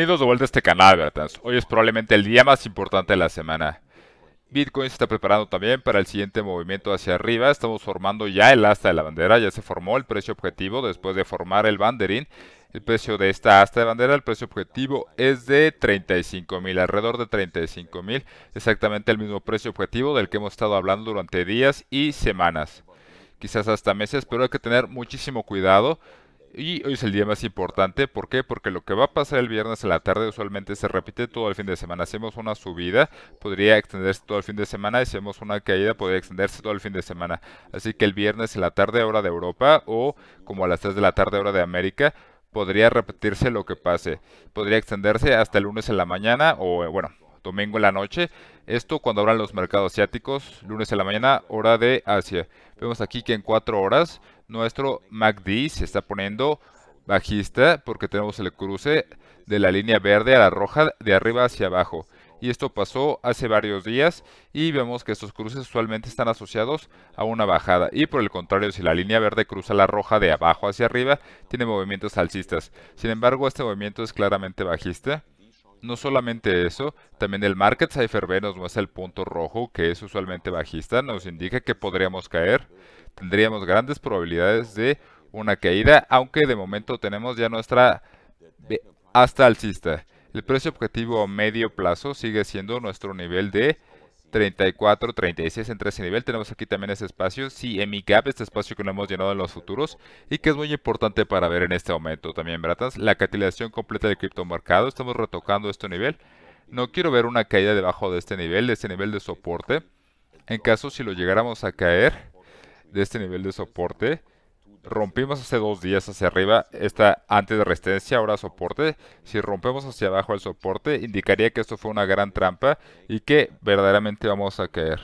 Bienvenidos de vuelta a este canal, Bertans. Hoy es probablemente el día más importante de la semana. Bitcoin se está preparando también para el siguiente movimiento hacia arriba. Estamos formando ya el asta de la bandera. Ya se formó el precio objetivo después de formar el banderín. El precio de esta asta de bandera, el precio objetivo es de 35 mil, alrededor de 35 mil. Exactamente el mismo precio objetivo del que hemos estado hablando durante días y semanas. Quizás hasta meses, pero hay que tener muchísimo cuidado y hoy es el día más importante, ¿por qué? Porque lo que va a pasar el viernes en la tarde usualmente se repite todo el fin de semana. Si hacemos una subida, podría extenderse todo el fin de semana, y si hacemos una caída, podría extenderse todo el fin de semana. Así que el viernes en la tarde, hora de Europa, o como a las 3 de la tarde, hora de América, podría repetirse lo que pase. Podría extenderse hasta el lunes en la mañana, o bueno, domingo en la noche. Esto cuando abran los mercados asiáticos, lunes en la mañana, hora de Asia. Vemos aquí que en 4 horas nuestro MACD se está poniendo bajista porque tenemos el cruce de la línea verde a la roja de arriba hacia abajo. Y esto pasó hace varios días y vemos que estos cruces usualmente están asociados a una bajada. Y por el contrario, si la línea verde cruza la roja de abajo hacia arriba, tiene movimientos alcistas. Sin embargo, este movimiento es claramente bajista. No solamente eso, también el Market Cipher B nos muestra el punto rojo, que es usualmente bajista, nos indica que podríamos caer. Tendríamos grandes probabilidades de una caída, aunque de momento tenemos ya nuestra hasta alcista. El precio objetivo a medio plazo sigue siendo nuestro nivel de 34, 36 entre ese nivel. Tenemos aquí también ese espacio, en mi Gap, este espacio que no hemos llenado en los futuros y que es muy importante para ver en este momento también, Bratas. La catalización completa del criptomercado, estamos retocando este nivel. No quiero ver una caída debajo de este nivel, de este nivel de soporte. En caso si lo llegáramos a caer de este nivel de soporte, rompimos hace dos días hacia arriba, esta antes de resistencia, ahora soporte. Si rompemos hacia abajo el soporte, indicaría que esto fue una gran trampa y que verdaderamente vamos a caer.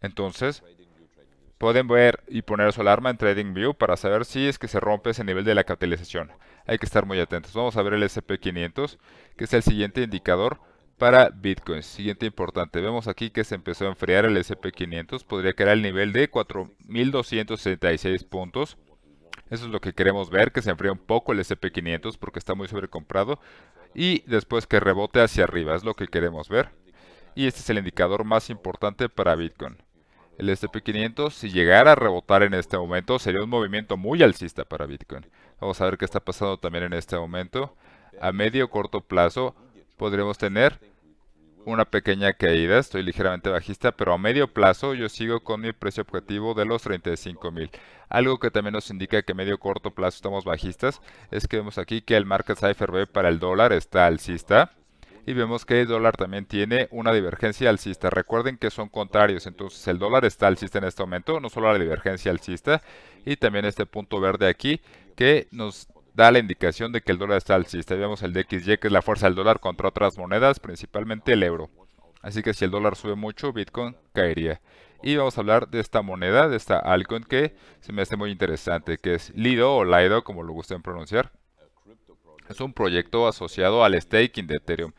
Entonces, pueden ver y poner su alarma en trading view para saber si es que se rompe ese nivel de la capitalización. Hay que estar muy atentos. Vamos a ver el SP500, que es el siguiente indicador para Bitcoin. Siguiente importante, vemos aquí que se empezó a enfriar el SP500, podría quedar el nivel de 4.266 puntos. Eso es lo que queremos ver, que se enfríe un poco el SP500 porque está muy sobrecomprado y después que rebote hacia arriba, es lo que queremos ver. Y este es el indicador más importante para Bitcoin. El SP500, si llegara a rebotar en este momento, sería un movimiento muy alcista para Bitcoin. Vamos a ver qué está pasando también en este momento. A medio corto plazo, podríamos tener una pequeña caída, estoy ligeramente bajista, pero a medio plazo yo sigo con mi precio objetivo de los 35 mil. Algo que también nos indica que a medio corto plazo estamos bajistas es que vemos aquí que el market cipher B para el dólar está alcista y vemos que el dólar también tiene una divergencia alcista. Recuerden que son contrarios, entonces el dólar está alcista en este momento, no solo la divergencia alcista y también este punto verde aquí que nos da la indicación de que el dólar está si Vemos el DXY, que es la fuerza del dólar contra otras monedas, principalmente el euro. Así que si el dólar sube mucho, Bitcoin caería. Y vamos a hablar de esta moneda, de esta altcoin que se me hace muy interesante, que es Lido o Lido, como lo gusten pronunciar. Es un proyecto asociado al staking de Ethereum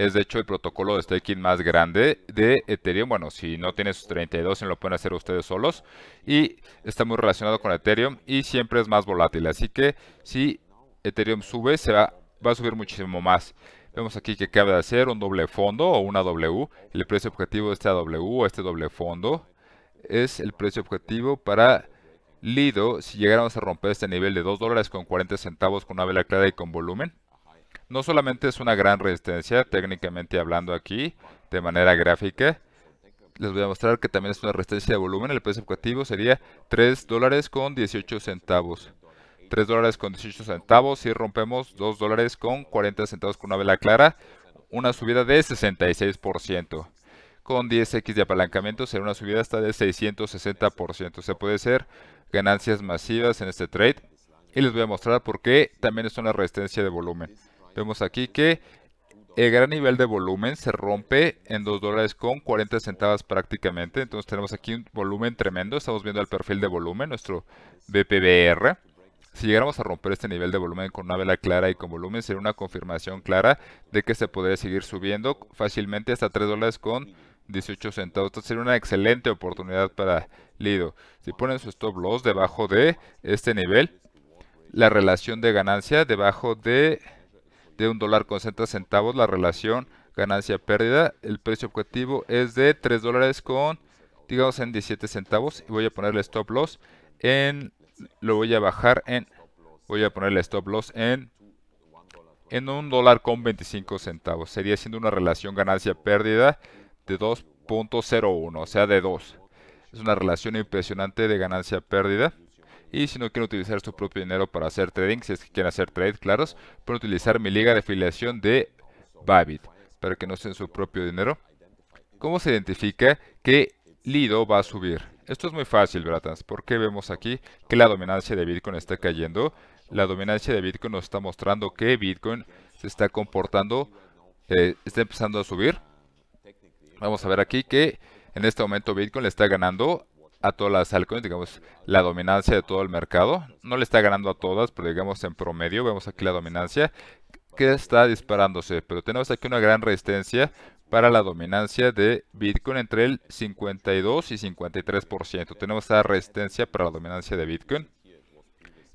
es de hecho el protocolo de staking más grande de Ethereum. Bueno, si no tiene sus 32, lo pueden hacer ustedes solos. Y está muy relacionado con Ethereum y siempre es más volátil. Así que si Ethereum sube, se va, a subir muchísimo más. Vemos aquí que cabe de hacer un doble fondo o una W. El precio objetivo de este W o este doble fondo es el precio objetivo para Lido si llegáramos a romper este nivel de 2 dólares con 40 centavos con una vela clara y con volumen no solamente es una gran resistencia, técnicamente hablando aquí, de manera gráfica, les voy a mostrar que también es una resistencia de volumen. El precio objetivo sería $3.18. dólares con centavos. dólares con 18 centavos. Si rompemos $2.40 dólares con 40 centavos con una vela clara, una subida de 66%. Con 10x de apalancamiento sería una subida hasta de 660%. O Se puede ser ganancias masivas en este trade. Y les voy a mostrar por qué también es una resistencia de volumen. Vemos aquí que el gran nivel de volumen se rompe en 2 dólares con 40 centavos prácticamente. Entonces tenemos aquí un volumen tremendo. Estamos viendo el perfil de volumen, nuestro BPBR. Si llegáramos a romper este nivel de volumen con una vela clara y con volumen, sería una confirmación clara de que se podría seguir subiendo fácilmente hasta 3 dólares con 18 centavos. Entonces sería una excelente oportunidad para Lido. Si ponen su stop loss debajo de este nivel, la relación de ganancia debajo de de un dólar con 60 centavos la relación ganancia-pérdida. El precio objetivo es de 3 dólares con, digamos, en 17 centavos. Y voy a ponerle stop loss en, lo voy a bajar en, voy a ponerle stop loss en, en un dólar con 25 centavos. Sería siendo una relación ganancia-pérdida de 2.01, o sea, de 2. Es una relación impresionante de ganancia-pérdida. Y si no quieren utilizar su propio dinero para hacer trading, si es que quieren hacer trade, claros, pueden utilizar mi liga de afiliación de Bybit para que no estén su propio dinero. ¿Cómo se identifica que Lido va a subir? Esto es muy fácil, Bratans, porque vemos aquí que la dominancia de Bitcoin está cayendo. La dominancia de Bitcoin nos está mostrando que Bitcoin se está comportando, eh, está empezando a subir. Vamos a ver aquí que en este momento Bitcoin le está ganando a todas las altcoins, digamos, la dominancia de todo el mercado. No le está ganando a todas, pero digamos en promedio, vemos aquí la dominancia que está disparándose. Pero tenemos aquí una gran resistencia para la dominancia de Bitcoin entre el 52 y 53%. Tenemos esa resistencia para la dominancia de Bitcoin.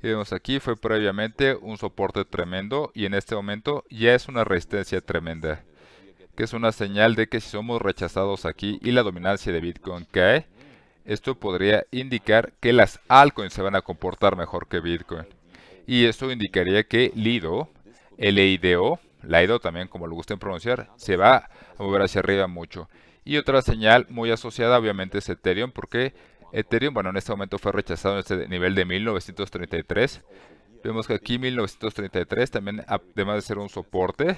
Y vemos aquí, fue previamente un soporte tremendo y en este momento ya es una resistencia tremenda. Que es una señal de que si somos rechazados aquí y la dominancia de Bitcoin cae, esto podría indicar que las altcoins se van a comportar mejor que Bitcoin. Y esto indicaría que Lido, LIDO, Lido también como lo gusten pronunciar, se va a mover hacia arriba mucho. Y otra señal muy asociada obviamente es Ethereum porque Ethereum, bueno, en este momento fue rechazado en este nivel de 1933. Vemos que aquí 1933 también, además de ser un soporte,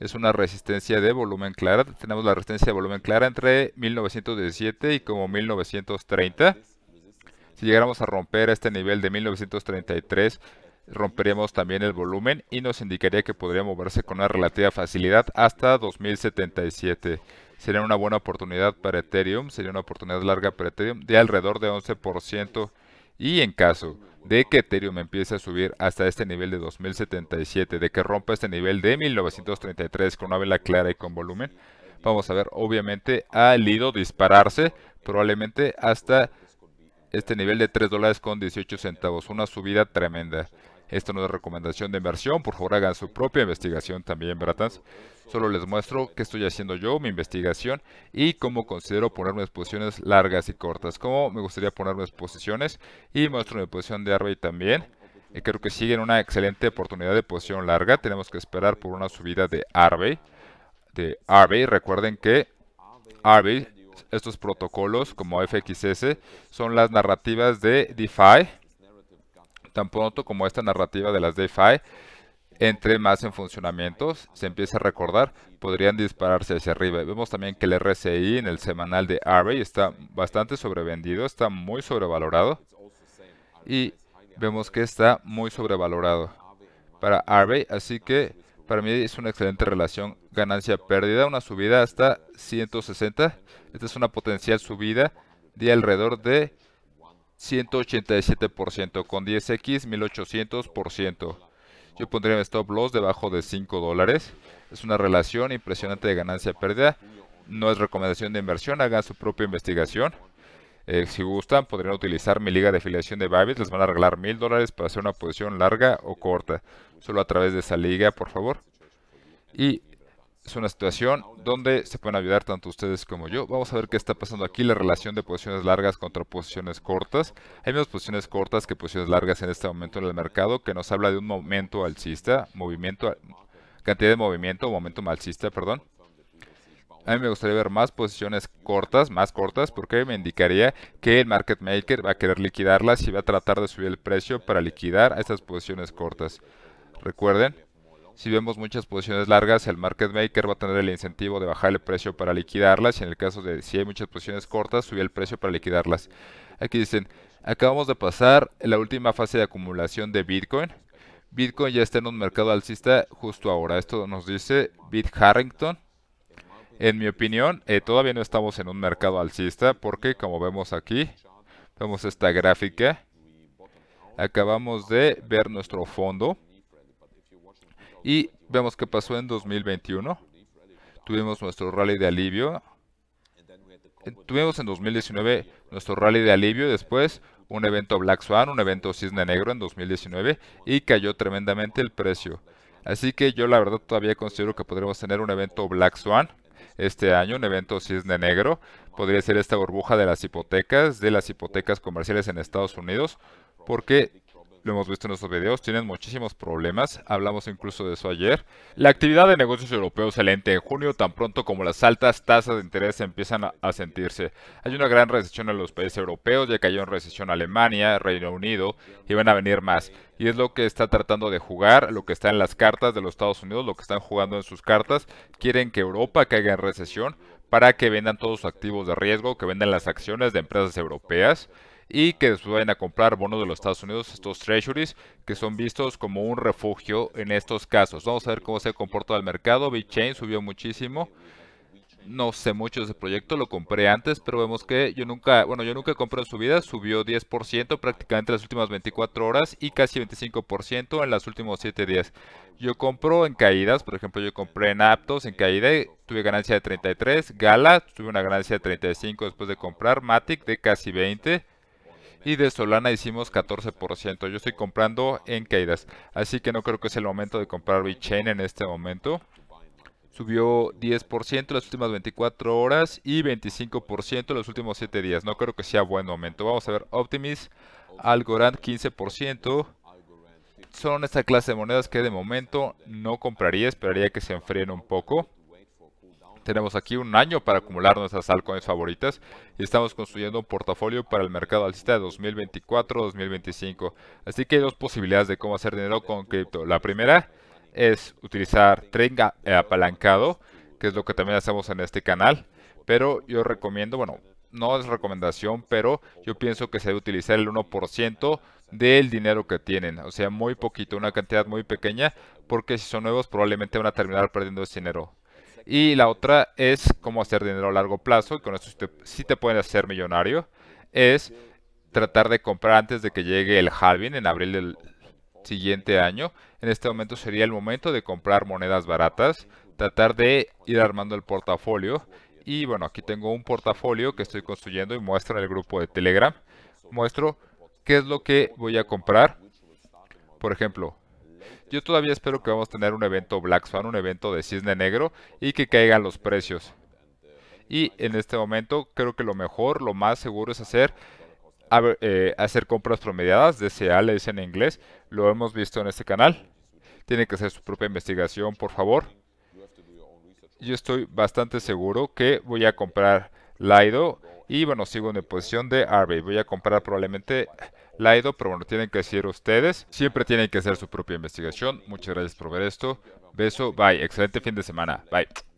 es una resistencia de volumen clara. Tenemos la resistencia de volumen clara entre 1917 y como 1930. Si llegáramos a romper este nivel de 1933, romperíamos también el volumen y nos indicaría que podría moverse con una relativa facilidad hasta 2077. Sería una buena oportunidad para Ethereum, sería una oportunidad larga para Ethereum de alrededor de 11%. Y en caso de que Ethereum empiece a subir hasta este nivel de 2077, de que rompa este nivel de 1933 con una vela clara y con volumen, vamos a ver obviamente ha Lido dispararse probablemente hasta este nivel de 3 dólares con 18 centavos, una subida tremenda. Esto no es recomendación de inversión, por favor hagan su propia investigación también, Bratans. Solo les muestro qué estoy haciendo yo, mi investigación y cómo considero ponerme posiciones largas y cortas. Cómo me gustaría ponerme posiciones y muestro mi posición de ARVEY también. Y creo que siguen una excelente oportunidad de posición larga. Tenemos que esperar por una subida de ARVEY. De Arby, recuerden que Arby estos protocolos como FXS son las narrativas de DeFi tan pronto como esta narrativa de las DeFi entre más en funcionamiento, se empieza a recordar, podrían dispararse hacia arriba. Vemos también que el RSI en el semanal de Arvey está bastante sobrevendido, está muy sobrevalorado. Y vemos que está muy sobrevalorado para Arvey, así que para mí es una excelente relación ganancia-pérdida, una subida hasta 160. Esta es una potencial subida de alrededor de 187%, con 10x 1800%. Yo pondría mi stop loss debajo de 5 dólares. Es una relación impresionante de ganancia-pérdida. No es recomendación de inversión, hagan su propia investigación. Eh, si gustan, podrían utilizar mi liga de afiliación de Babbitt. Les van a regalar mil dólares para hacer una posición larga o corta. Solo a través de esa liga, por favor. Y es una situación donde se pueden ayudar tanto ustedes como yo. Vamos a ver qué está pasando aquí, la relación de posiciones largas contra posiciones cortas. Hay menos posiciones cortas que posiciones largas en este momento en el mercado, que nos habla de un momento alcista, movimiento, cantidad de movimiento, momento alcista, perdón. A mí me gustaría ver más posiciones cortas, más cortas, porque me indicaría que el market maker va a querer liquidarlas y va a tratar de subir el precio para liquidar a estas posiciones cortas. Recuerden, si vemos muchas posiciones largas, el market maker va a tener el incentivo de bajar el precio para liquidarlas. Y en el caso de si hay muchas posiciones cortas, subir el precio para liquidarlas. Aquí dicen, acabamos de pasar la última fase de acumulación de Bitcoin. Bitcoin ya está en un mercado alcista justo ahora. Esto nos dice Bit Harrington. En mi opinión, eh, todavía no estamos en un mercado alcista porque como vemos aquí, vemos esta gráfica. Acabamos de ver nuestro fondo. Y vemos qué pasó en 2021. Tuvimos nuestro rally de alivio. Tuvimos en 2019 nuestro rally de alivio, después un evento Black Swan, un evento Cisne Negro en 2019 y cayó tremendamente el precio. Así que yo la verdad todavía considero que podremos tener un evento Black Swan este año, un evento Cisne Negro. Podría ser esta burbuja de las hipotecas, de las hipotecas comerciales en Estados Unidos, porque lo hemos visto en nuestros videos, tienen muchísimos problemas, hablamos incluso de eso ayer. La actividad de negocios europeos se lente en junio tan pronto como las altas tasas de interés empiezan a sentirse. Hay una gran recesión en los países europeos, ya cayó en recesión Alemania, Reino Unido, y van a venir más. Y es lo que está tratando de jugar, lo que está en las cartas de los Estados Unidos, lo que están jugando en sus cartas. Quieren que Europa caiga en recesión para que vendan todos sus activos de riesgo, que vendan las acciones de empresas europeas y que después vayan a comprar bonos de los Estados Unidos, estos treasuries, que son vistos como un refugio en estos casos. Vamos a ver cómo se comporta el mercado. BitChain subió muchísimo. No sé mucho de ese proyecto, lo compré antes, pero vemos que yo nunca, bueno, yo nunca compré en vida subió 10% prácticamente en las últimas 24 horas y casi 25% en los últimos 7 días. Yo compro en caídas, por ejemplo, yo compré en Aptos en caída, tuve ganancia de 33, Gala tuve una ganancia de 35 después de comprar, Matic de casi 20, y de Solana hicimos 14%. Yo estoy comprando en caídas, así que no creo que sea el momento de comprar BitChain en este momento. Subió 10% las últimas 24 horas y 25% los últimos 7 días. No creo que sea buen momento. Vamos a ver Optimis, Algorand 15%. Son esta clase de monedas que de momento no compraría, esperaría que se enfríen un poco. Tenemos aquí un año para acumular nuestras altcoins favoritas y estamos construyendo un portafolio para el mercado alcista de 2024-2025. Así que hay dos posibilidades de cómo hacer dinero con cripto. La primera es utilizar trading apalancado, que es lo que también hacemos en este canal. Pero yo recomiendo, bueno, no es recomendación, pero yo pienso que se debe utilizar el 1% del dinero que tienen. O sea, muy poquito, una cantidad muy pequeña, porque si son nuevos probablemente van a terminar perdiendo ese dinero. Y la otra es cómo hacer dinero a largo plazo, y con esto sí te, pueden hacer millonario, es tratar de comprar antes de que llegue el halving en abril del siguiente año. En este momento sería el momento de comprar monedas baratas, tratar de ir armando el portafolio. Y bueno, aquí tengo un portafolio que estoy construyendo y muestra en el grupo de Telegram. Muestro qué es lo que voy a comprar. Por ejemplo, yo todavía espero que vamos a tener un evento Black Swan, un evento de cisne negro y que caigan los precios. Y en este momento creo que lo mejor, lo más seguro es hacer eh, hacer compras promediadas, DCA le dicen en inglés, lo hemos visto en este canal. Tiene que hacer su propia investigación, por favor. Yo estoy bastante seguro que voy a comprar Lido y bueno, sigo en mi posición de Arby. Voy a comprar probablemente Laido, pero bueno, tienen que decir ustedes. Siempre tienen que hacer su propia investigación. Muchas gracias por ver esto. Beso, bye. Excelente fin de semana. Bye.